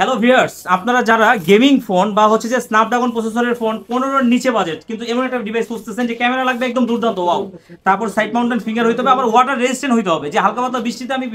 hello viewers আপনারা যারা gaming phone বা হচ্ছে যে স্ন্যাপড্রাগন প্রসেসরের ফোন পনেরোর নিচে বাজেট কিন্তু এমন একটা ডিভাইস খুঁজতেছেন যে ক্যামেরা লাগবে একদম দুর্দান্ত ওয়াও তারপর সাইড মাউন্টেন ফিঙ্গার হইতে হবে আবার ওয়াটার রেজিস্ট্যান্ট হইতে হবে যে হালকা পাতলা বৃষ্টিতে আমি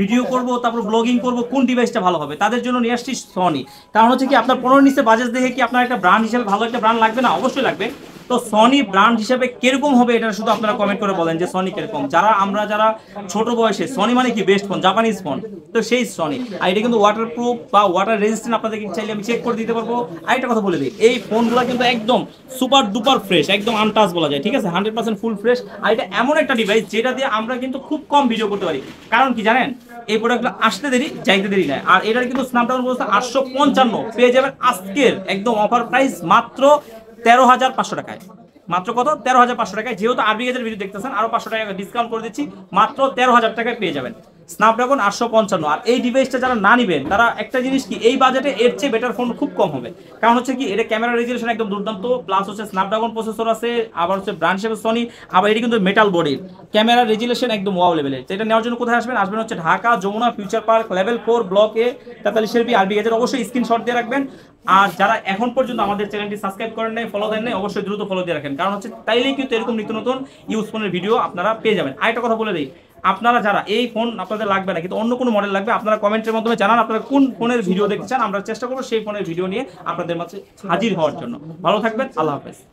ভিডিও করব তারপর ব্লগিং করব কোন ডিভাইসটা ভালো হবে তাদের জন্য নিয়ে আসছি সনি কারণ হচ্ছে কি আপনার পনেরো নিচে বাজেট দেখে কি আপনার একটা ব্র্যান্ড হিসেবে ভালো একটা ব্র্যান্ড লাগবে না অবশ্যই লাগবে তো সনি ব্র্যান্ড হিসেবে কিরকম হবে এটা শুধু আপনারা কমেন্ট করে বলেন যে সনি কিরকম যারা আমরা যারা ছোট বয়সে সনি মানে কি বেস্ট ফোন জাপানিজ ফোন তো সেই সনি আর এটা কিন্তু ওয়াটার প্রুফ বা ওয়াটার রেজিস্ট্যান্ট আপনাদেরকে চাইলে আমি চেক করে দিতে পারবো আর একটা কথা বলে দিই এই ফোনগুলো কিন্তু একদম সুপার ডুপার ফ্রেশ একদম আনটাচ বলা যায় ঠিক আছে হান্ড্রেড পার্সেন্ট ফুল ফ্রেশ আর এটা এমন একটা ডিভাইস যেটা দিয়ে আমরা কিন্তু খুব কম ভিডিও করতে পারি কারণ কি জানেন এই প্রোডাক্টটা আসতে দেরি যাইতে দেরি নাই আর এটার কিন্তু স্ন্যাপড্রাগন বলছে আটশো পঞ্চান্ন পেয়ে যাবেন আজকের একদম অফার প্রাইস মাত্র তেরো হাজার পাঁচশো টাকায় মাত্র কত তেরো হাজার পাঁচশো টাকায় যেহেতু আরবি গেজের ভিডিও দেখতেছেন আরও পাঁচশো টাকা ডিসকাউন্ট করে দিচ্ছি মাত্র তেরো হাজার টাকায় পেয়ে যাবেন স্ন্যাপড্রাগন আটশো পঞ্চান্ন আর এই ডিভাইসটা যারা না নেবেন তারা একটা জিনিস কি এই বাজেটে এর চেয়ে বেটার ফোন খুব কম হবে কারণ হচ্ছে কি এটা ক্যামেরা রেজুলেশন একদম দুর্দান্ত প্লাস হচ্ছে স্ন্যাপড্রাগন প্রসেসর আছে আবার হচ্ছে ব্রান্ড শেপ সনি আবার এটি কিন্তু মেটাল বডির ক্যামেরা রেজুলেশন একদম ওয়াও লেভেলের এটা নেওয়ার জন্য কোথায় আসবেন আসবেন হচ্ছে Dhaka Jamuna future park level four block A তেতাল্লিশ এলপি আর বিএজের অবশ্যই স্ক্রিনশট দিয়ে রাখবেন আর যারা এখন পর্যন্ত আমাদের চ্যানেলটি সাবস্ক্রাইব করেন নাই ফলো দেন নাই অবশ্যই দ্রুত ফলো দিয়ে রাখেন কারণ হচ্ছে তাইলেই কিন্তু এরকম নিত্য নতুন ইউজ ফোনের ভিডিও আপনারা পেয়ে যাবেন আরেকটা কথা বলে দিই আপনারা যারা এই ফোন আপনাদের লাগবে না কিন্তু অন্য কোনো মডেল লাগবে আপনারা কমেন্টের মাধ্যমে জানান আপনারা কোন ফোনের ভিডিও দেখতে চান আমরা চেষ্টা করবো সেই ফোনের ভিডিও নিয়ে আপনাদের মাঝে হাজির হওয়ার জন্য ভালো থাকবেন আল্লাহ হাফেজ